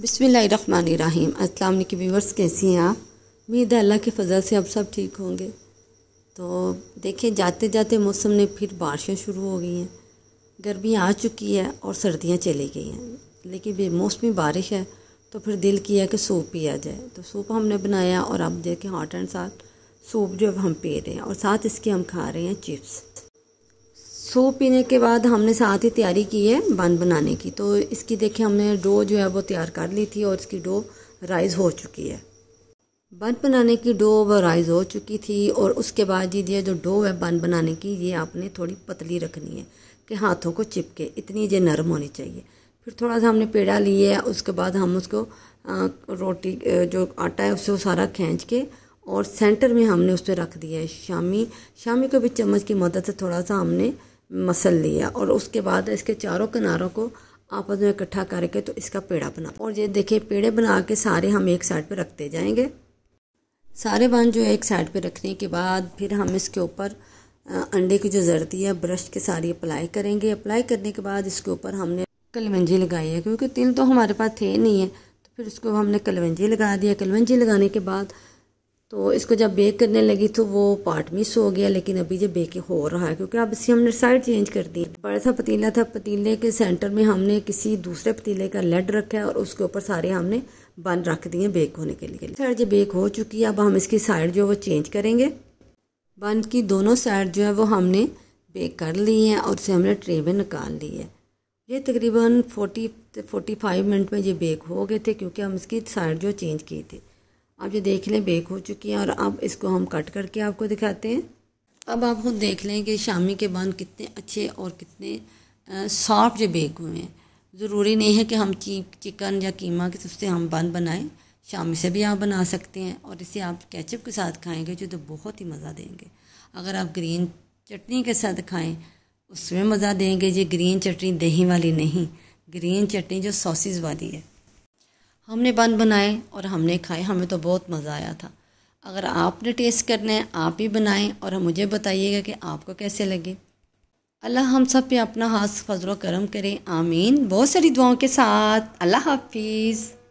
बिसमीम अस्सलाम के व्यूवर्स कैसी हैं आप उम्मीद है अल्लाह के फजल से आप सब ठीक होंगे तो देखें जाते जाते मौसम ने फिर बारिशें शुरू हो गई हैं गर्मी आ चुकी है और सर्दियाँ चली गई हैं लेकिन मौसमी बारिश है तो फिर दिल किया कि सूप पिया जाए तो सूप हमने बनाया और अब देखें हॉट एंड साथ सूप जो हम पी रहे हैं और साथ इसके हम खा रहे हैं चिप्स सूप पीने के बाद हमने साथ ही तैयारी की है बन बनाने की तो इसकी देखिए हमने डो जो है वो तैयार कर ली थी और इसकी डो राइज़ हो चुकी है बन बनाने की डो वो राइज़ हो चुकी थी और उसके बाद जी ये जो डो है बन बनाने की ये आपने थोड़ी पतली रखनी है कि हाथों को चिपके इतनी ये नरम होनी चाहिए फिर थोड़ा सा हमने पेड़ा लिया उसके बाद हम उसको रोटी जो आटा है उसको सारा खींच के और सेंटर में हमने उस पर रख दिया है शामी शामी को भी चम्मच की मदद से थोड़ा सा हमने मसल लिया और उसके बाद इसके चारों किनारों को आपस में इकट्ठा करके तो इसका पेड़ा बना और ये देखिए पेड़े बना के सारे हम एक साइड पर रखते जाएंगे सारे बन जो एक साइड पर रखने के बाद फिर हम इसके ऊपर अंडे की जो जरती है ब्रश के सारी अप्लाई करेंगे अप्लाई करने के बाद इसके ऊपर हमने कलवंजी लगाई है क्योंकि तिल तो हमारे पास थे नहीं है तो फिर उसको हमने कलवंजी लगा दिया कलवंजी लगाने के बाद तो इसको जब बेक करने लगी तो वो पार्ट मिस हो गया लेकिन अभी जब बेक हो रहा है क्योंकि अब इसी हमने साइड चेंज कर दी बड़ा सा पतीला था पतीले के सेंटर में हमने किसी दूसरे पतीले का लेड रखा है और उसके ऊपर सारे हमने बन रख दिए बेक होने के लिए साइड जब बेक हो चुकी है अब हम इसकी साइड जो है वो चेंज करेंगे बन की दोनों साइड जो है वो हमने बेक कर ली है और उसे हमने ट्रे में निकाल ली है ये तकरीबन फोर्टी फोर्टी फाइव मिनट में ये बेक हो गए थे क्योंकि हम इसकी साइड जो चेंज की थी आप ये देख लें बेक हो चुकी है और अब इसको हम कट करके आपको दिखाते हैं अब आप खुद देख लें कि शामी के बन कितने अच्छे और कितने सॉफ्ट जो बेक हुए हैं ज़रूरी नहीं है कि हम चिकन या कीमा के सबसे हम बन बनाएं शामी से भी आप बना सकते हैं और इसे आप कैचअप के साथ खाएंगे जो तो बहुत ही मज़ा देंगे अगर आप ग्रीन चटनी के साथ खाएं उसमें मज़ा देंगे ये ग्रीन चटनी दही वाली नहीं ग्रीन चटनी जो सॉसेस वाली है हमने बन बनाए और हमने खाए हमें तो बहुत मज़ा आया था अगर आपने टेस्ट करना है आप ही बनाएं और हम मुझे बताइएगा कि आपको कैसे लगे अल्लाह हम सब पे अपना हाथ फजल करम करें आमीन बहुत सारी दुआओं के साथ अल्लाह हाफिज़